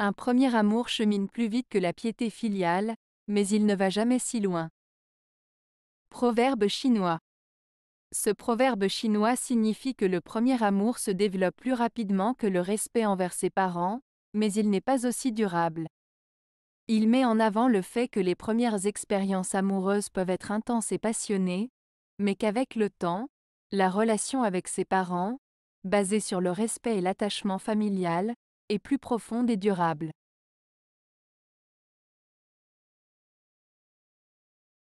Un premier amour chemine plus vite que la piété filiale, mais il ne va jamais si loin. Proverbe chinois. Ce proverbe chinois signifie que le premier amour se développe plus rapidement que le respect envers ses parents, mais il n'est pas aussi durable. Il met en avant le fait que les premières expériences amoureuses peuvent être intenses et passionnées, mais qu'avec le temps, la relation avec ses parents, basée sur le respect et l'attachement familial, et plus profonde et durable.